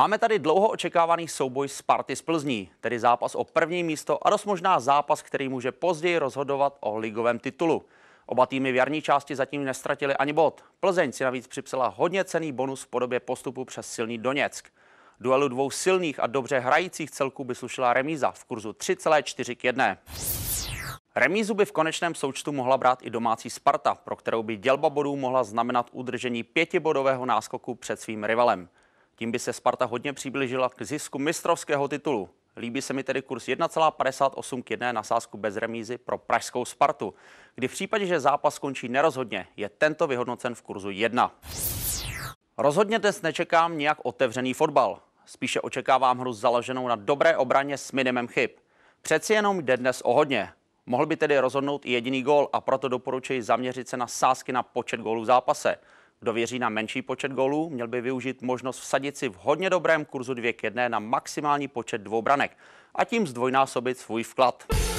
Máme tady dlouho očekávaný souboj Sparty z Plzní, tedy zápas o první místo a dost možná zápas, který může později rozhodovat o ligovém titulu. Oba týmy v jarní části zatím nestratili ani bod. Plzeň si navíc připsala hodně cený bonus v podobě postupu přes silný Doněck. Duelu dvou silných a dobře hrajících celků by slušila remíza v kurzu 3,4 k 1. Remízu by v konečném součtu mohla brát i domácí Sparta, pro kterou by dělba bodů mohla znamenat udržení pětibodového náskoku před svým rivalem. Tím by se Sparta hodně přiblížila k zisku mistrovského titulu. Líbí se mi tedy kurz 1,58 k 1 na sázku bez remízy pro pražskou Spartu, kdy v případě, že zápas skončí nerozhodně, je tento vyhodnocen v kurzu 1. Rozhodně dnes nečekám nějak otevřený fotbal. Spíše očekávám hru založenou na dobré obraně s minimem chyb. Přeci jenom jde dnes o hodně. Mohl by tedy rozhodnout i jediný gól a proto doporučuji zaměřit se na sázky na počet gólů v zápase – kdo věří na menší počet gólů, měl by využít možnost vsadit si v hodně dobrém kurzu 2 k 1 na maximální počet dvou branek a tím zdvojnásobit svůj vklad.